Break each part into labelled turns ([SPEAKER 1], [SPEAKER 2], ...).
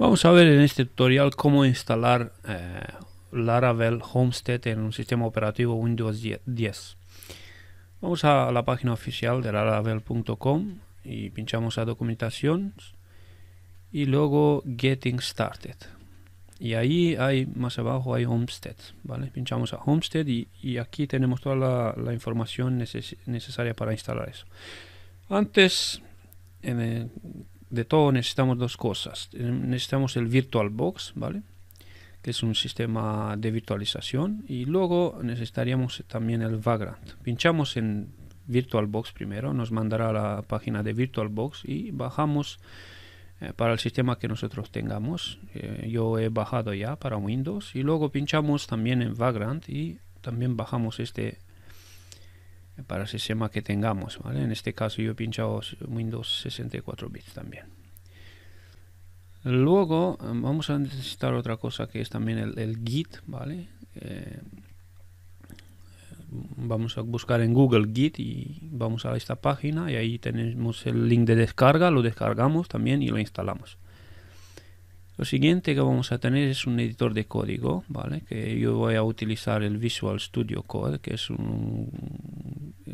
[SPEAKER 1] Vamos a ver en este tutorial cómo instalar eh, Laravel Homestead en un sistema operativo Windows 10. Vamos a la página oficial de laravel.com y pinchamos a documentación y luego Getting Started. Y ahí hay más abajo hay Homestead, ¿vale? Pinchamos a Homestead y, aquí tenemos toda la, información necesaria para instalar eso. Antes, de todo necesitamos dos cosas. Eh, necesitamos el VirtualBox, ¿vale? que es un sistema de virtualización y luego necesitaríamos también el Vagrant. Pinchamos en VirtualBox primero, nos mandará a la página de VirtualBox y bajamos eh, para el sistema que nosotros tengamos. Eh, yo he bajado ya para Windows y luego pinchamos también en Vagrant y también bajamos este para el sistema que tengamos. En este caso yo he pinchado Windows 64 bits también. Luego eh, vamos a necesitar otra cosa que es también el, Git, ¿vale? Eh, vamos a buscar en Google Git y vamos a esta página y ahí tenemos el link de descarga, lo descargamos también y lo instalamos. Lo siguiente que vamos a tener es un editor de código, ¿vale? Que yo voy a utilizar el Visual Studio Code, que es un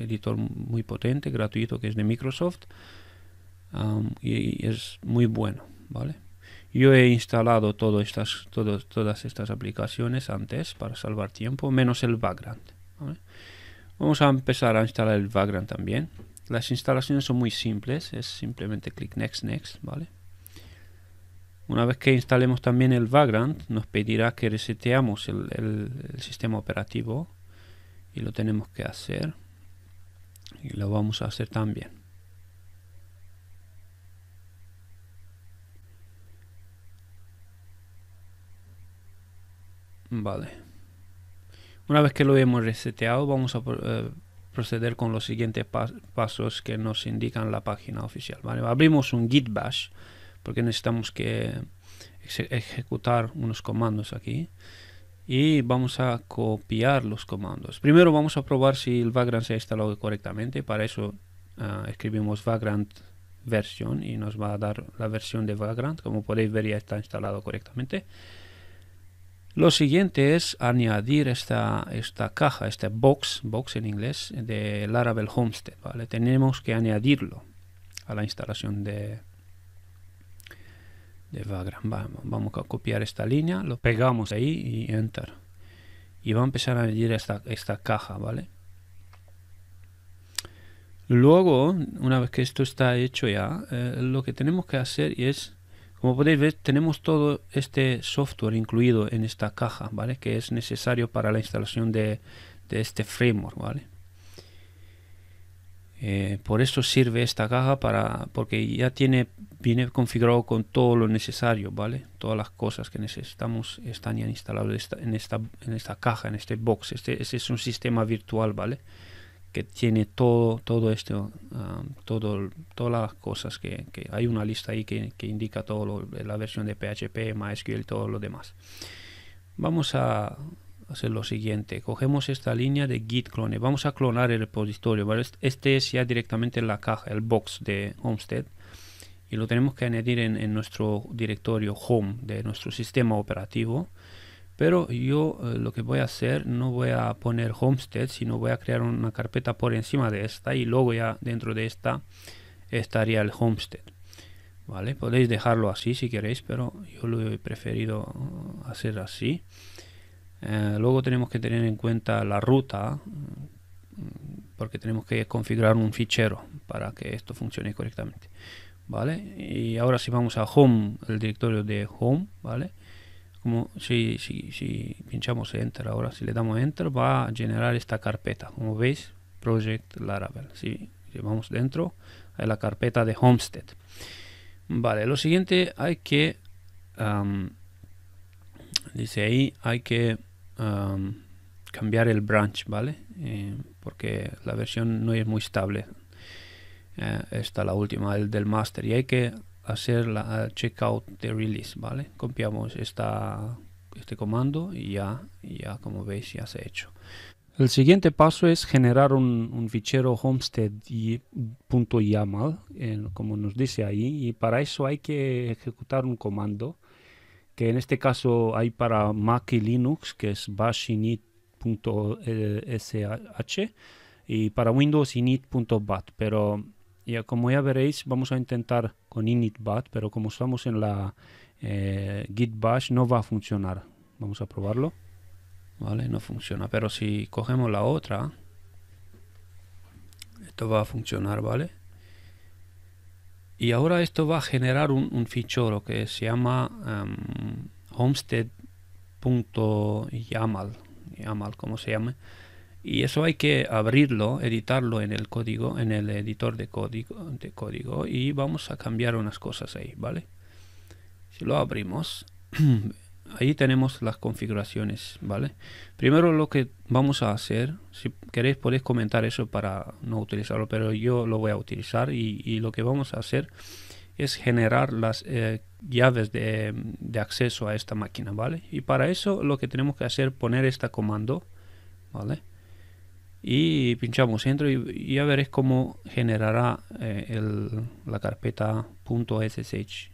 [SPEAKER 1] editor muy potente, gratuito, que es de Microsoft. y, es muy bueno, ¿vale? Yo he instalado estas, todas estas aplicaciones antes para salvar tiempo, menos el background. Vamos a empezar a instalar el background también. Las instalaciones son muy simples, es simplemente clic Next, Next, ¿vale? Una vez que instalemos también el background, nos pedirá que reseteamos el sistema operativo y lo tenemos que hacer y lo vamos a hacer también vale una vez que lo hemos reseteado vamos a eh, proceder con los siguientes pasos que nos indican la página oficial ¿vale? abrimos un git bash porque necesitamos que ejecutar unos comandos aquí y vamos a copiar los comandos. Primero vamos a probar si el vagrant se ha instalado correctamente. Para eso ah, escribimos vagrant version y nos va a dar la versión de vagrant. Como podéis ver ya está instalado correctamente. Lo siguiente es añadir esta, esta caja, este box, box en inglés, de Laravel Homestead. ¿vale? Tenemos que añadirlo a la instalación de, de background Vamos, vamos a copiar esta línea, lo pegamos ahí y enter. Y va a empezar a añadir esta, esta caja, ¿vale? Luego, una vez que esto está hecho ya, eh, lo que tenemos que hacer es, como podéis ver, tenemos todo este software incluido en esta caja, ¿vale? Que es necesario para la instalación de, de este framework, ¿vale? Eh, por eso sirve esta caja para porque ya tiene viene configurado con todo lo necesario, ¿vale? Todas las cosas que necesitamos están ya instaladas en esta, en esta caja, en este box. Este, es un sistema virtual, ¿vale? Que tiene todo, todo esto, ah, todo, todas las cosas que, hay una lista ahí que, indica todo la versión de PHP, MySQL, todo lo demás. Vamos a hacer lo siguiente. Cogemos esta línea de git clone. Vamos a clonar el repositorio. ¿vale? Este es ya directamente la caja, el box de Homestead y lo tenemos que añadir en, nuestro directorio home de nuestro sistema operativo. Pero yo eh, lo que voy a hacer, no voy a poner homestead, sino voy a crear una carpeta por encima de esta y luego ya dentro de esta estaría el homestead. ¿Vale? Podéis dejarlo así si queréis, pero yo lo he preferido uh, hacer así. Eh, luego tenemos que tener en cuenta la ruta, mm, porque tenemos que configurar un fichero para que esto funcione correctamente. ¿vale? Y ahora si vamos a Home, el directorio de Home, ¿vale? Como si, si, pinchamos Enter ahora, si le damos Enter, va a generar esta carpeta, como veis, Project Laravel. Si, llevamos vamos dentro, hay la carpeta de Homestead. Vale, lo siguiente hay que, um, dice ahí, hay que um, cambiar el branch, ¿vale? Eh, porque la versión no es muy estable esta eh, esta la última del, del master y hay que hacer la eh, checkout de release vale copiamos esta este comando y ya ya como veis ya se ha hecho el siguiente paso es generar un, un fichero homestead.yaml, como nos dice ahí, y para eso hay que ejecutar un comando, que en este caso hay para Mac y Linux, que es bash init.sh, y para Windows init.bat, pero y como ya veréis, vamos a intentar con initbat, pero como estamos en la eh, git bash no va a funcionar. Vamos a probarlo. Vale, no funciona. Pero si cogemos la otra, esto va a funcionar, ¿vale? Y ahora esto va a generar un, fichero que se llama um, em, homestead.yaml, YAML, como se llame y eso hay que abrirlo, editarlo en el código, en el editor de código, de código y vamos a cambiar unas cosas ahí, ¿vale? Si lo abrimos, ahí tenemos las configuraciones, ¿vale? Primero lo que vamos a hacer, si queréis podéis comentar eso para no utilizarlo, pero yo lo voy a utilizar y, lo que vamos a hacer es generar las eh, llaves de, acceso a esta máquina, ¿vale? Y para eso lo que tenemos que hacer poner este comando, ¿vale? y pinchamos dentro y, ya veréis cómo generará eh, la carpeta .ssh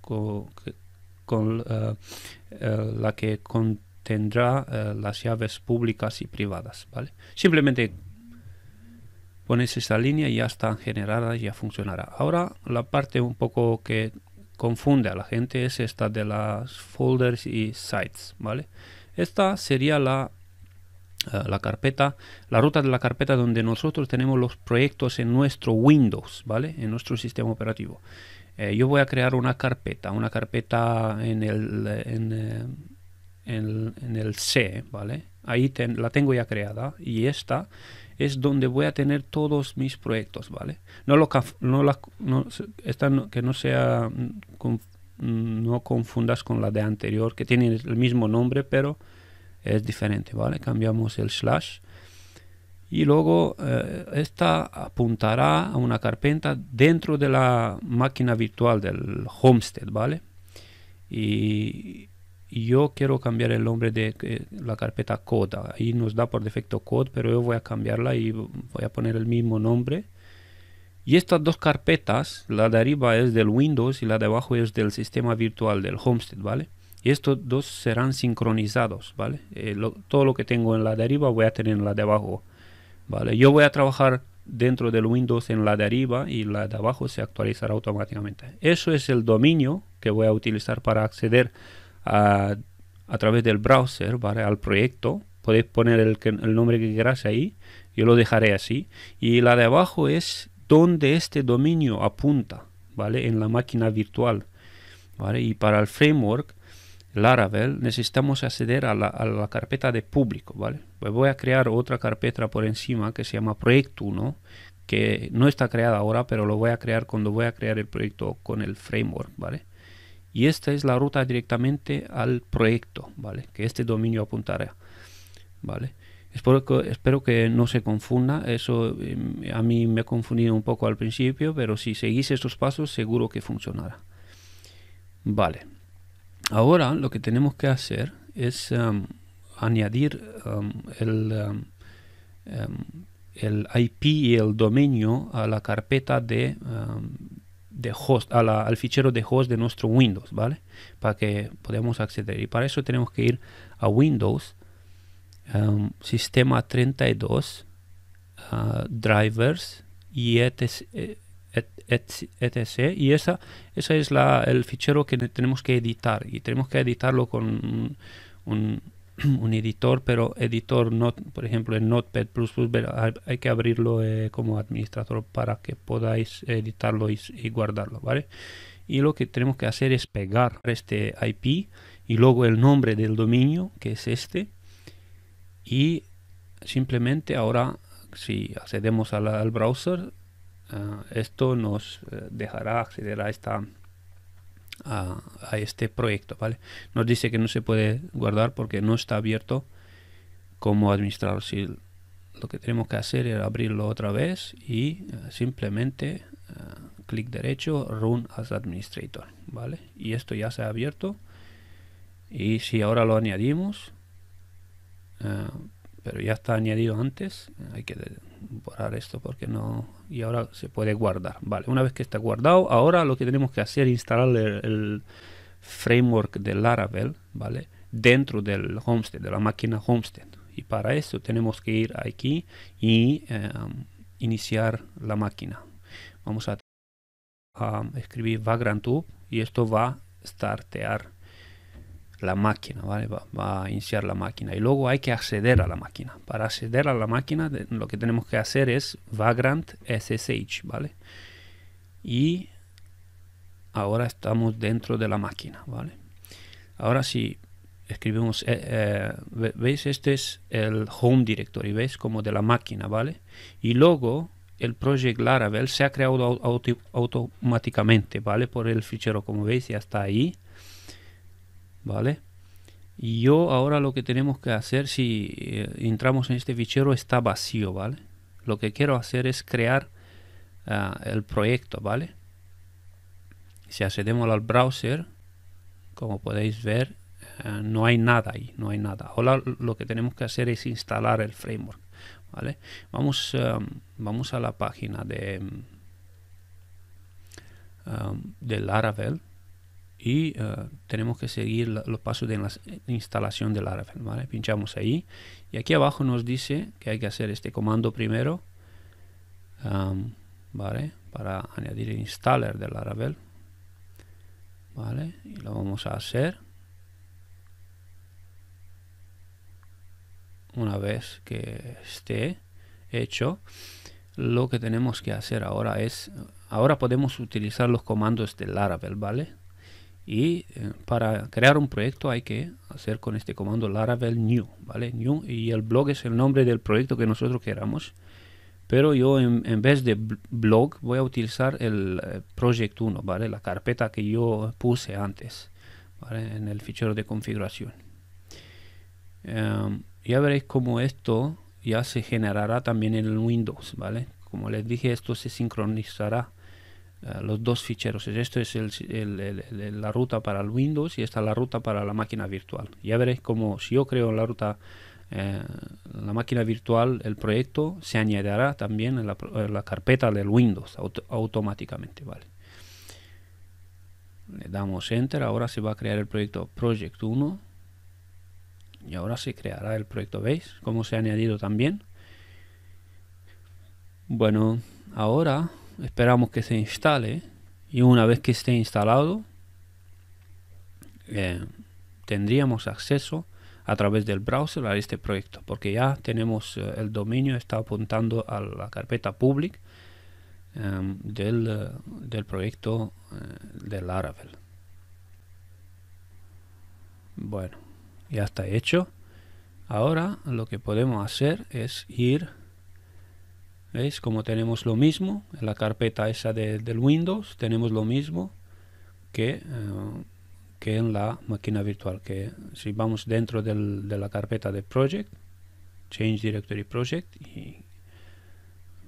[SPEAKER 1] con, con eh, eh, la que contendrá las llaves públicas y privadas. ¿vale? Simplemente pones esa línea y ya están generadas, ya funcionará. Ahora la parte un poco que confunde a la gente es esta de las folders y sites, ¿vale? Esta sería la eh, la carpeta, la ruta de la carpeta donde nosotros tenemos los proyectos en nuestro Windows, ¿vale? En nuestro sistema operativo. Eh, yo voy a crear una carpeta, una carpeta en el, en, eh, en, en el C, ¿vale? Ahí la tengo ya creada y esta es donde voy a tener todos mis proyectos, ¿vale? No lo no, la, que no sea mm, mm, no confundas con la de anterior que tiene el mismo nombre, pero es diferente, ¿vale? Cambiamos el slash y luego eh, esta apuntará a una carpeta dentro de la máquina virtual del homestead, ¿vale? Y, yo quiero cambiar el nombre de eh, la carpeta coda ahí nos da por defecto code, pero yo voy a cambiarla y voy a poner el mismo nombre. Y estas dos carpetas, la de arriba es del Windows y la de abajo es del sistema virtual del Homestead, ¿vale? estos dos serán sincronizados, ¿vale? Eh, todo lo que tengo en la de arriba voy a tener en la de abajo, ¿vale? Yo voy a trabajar dentro del Windows en la de arriba y la de abajo se actualizará automáticamente. Eso es el dominio que voy a utilizar para acceder a, través del browser ¿vale? al proyecto. Podéis poner el, nombre que queráis ahí, yo lo dejaré así. Y la de abajo es donde este dominio apunta, ¿vale? En la máquina virtual, ¿vale? Y para el framework Laravel, necesitamos acceder a la, carpeta de público, ¿vale? Pues voy a crear otra carpeta por encima que se llama Proyecto 1, que no está creada ahora, pero lo voy a crear cuando voy a crear el proyecto con el framework, ¿vale? Y esta es la ruta directamente al proyecto, ¿vale? Que este dominio apuntará, ¿vale? Espero que, no se confunda, eso em, a mí me ha confundido un poco al principio, pero si seguís estos pasos seguro que funcionará. Vale, Ahora lo que tenemos que hacer es um, añadir um, el, um, IP y el dominio a la carpeta de, de host, a la, al fichero de host de nuestro Windows, ¿vale? Para que podamos acceder. Y para eso tenemos que ir a Windows, Sistema 32, uh, Drivers, y etc etc. Y esa, esa es la, el fichero que tenemos que editar. Y tenemos que editarlo con un, editor, pero editor, no por ejemplo, en Notepad++, plus hay que abrirlo eh, como administrador para que podáis editarlo y, guardarlo, ¿vale? Y lo que tenemos que hacer es pegar este IP y luego el nombre del dominio, que es este, y simplemente ahora si accedemos al, al browser eh, esto nos eh, dejará acceder a esta a, este proyecto vale nos dice que no se puede guardar porque no está abierto como administrador si lo que tenemos que hacer es abrirlo otra vez y eh, simplemente clic derecho run as administrator vale y esto ya se ha abierto y si ahora lo añadimos pero ya está añadido antes hay que borrar esto porque no y ahora se puede guardar vale una vez que está guardado ahora lo que tenemos que hacer es instalar el, framework de Laravel vale dentro del homestead de la máquina homestead y para eso tenemos que ir aquí y em, iniciar la máquina vamos a, escribir escribir vagrantub y esto va a startear la máquina, ¿vale? Va, a iniciar la máquina y luego hay que acceder a la máquina. Para acceder a la máquina lo que tenemos que hacer es vagrant ssh, ¿vale? Y ahora estamos dentro de la máquina, ¿vale? Ahora si escribimos, eh, eh, veis, este es el home directory, veis, como de la máquina, ¿vale? Y luego el project Laravel se ha creado automáticamente, ¿vale? Por el fichero, como veis, ya está ahí ¿vale? Y yo ahora lo que tenemos que hacer si eh, entramos en este fichero está vacío, ¿vale? Lo que quiero hacer es crear ah, el proyecto, ¿vale? Si accedemos al browser, como podéis ver, ah, no hay nada ahí, no hay nada. Ahora lo que tenemos que hacer es instalar el framework, ¿vale? Vamos, ah, vamos a la página de, de Laravel y eh, tenemos que seguir los pasos de la instalación de Laravel. ¿vale? Pinchamos ahí y aquí abajo nos dice que hay que hacer este comando primero um, ¿vale? para añadir el installer del Laravel. Y lo vamos a hacer una vez que esté hecho. Lo que tenemos que hacer ahora es, ahora podemos utilizar los comandos del Laravel, ¿vale? Y eh, para crear un proyecto hay que hacer con este comando Laravel New, ¿vale? y el blog es el nombre del proyecto que nosotros queramos. Pero yo en, en vez de blog voy a utilizar el eh, Project 1, ¿vale? La carpeta que yo puse antes, En el fichero de configuración. Eh, ya veréis cómo esto ya se generará también en Windows, ¿vale? Como les dije, esto se sincronizará eh, los dos ficheros. Esto es el, la ruta para el Windows y esta la ruta para la máquina virtual. Ya veréis como si yo creo la ruta, eh, la máquina virtual, el proyecto se añadirá también en la, la carpeta del Windows automáticamente. ¿vale? Le damos Enter, ahora se va a crear el proyecto Project 1 y ahora se creará el proyecto, ¿veis? Como se ha añadido también. Bueno, ahora esperamos que se instale y una vez que esté instalado eh, tendríamos acceso a través del browser a este proyecto porque ya tenemos eh, el dominio está apuntando a la carpeta public em, eh, del, proyecto del Laravel bueno ya está hecho ahora lo que podemos hacer es ir ¿Veis? Como tenemos lo mismo, en la carpeta esa de, del Windows, tenemos lo mismo que, eh, que en la máquina virtual. Que si vamos dentro de la carpeta de Project, Change Directory Project, y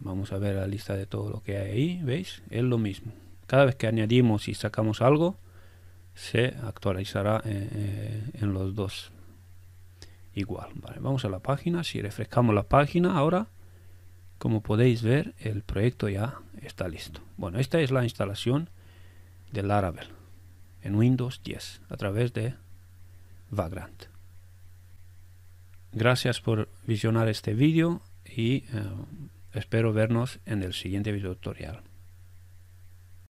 [SPEAKER 1] vamos a ver la lista de todo lo que hay ahí, ¿veis? Es lo mismo. Cada vez que añadimos y sacamos algo, se actualizará eh, eh, en los dos igual. vamos a la página, si refrescamos la página ahora, como podéis ver, el proyecto ya está listo. Bueno, esta es la instalación de Laravel en Windows 10 a través de Vagrant. Gracias por visionar este vídeo y eh, espero vernos en el siguiente video tutorial.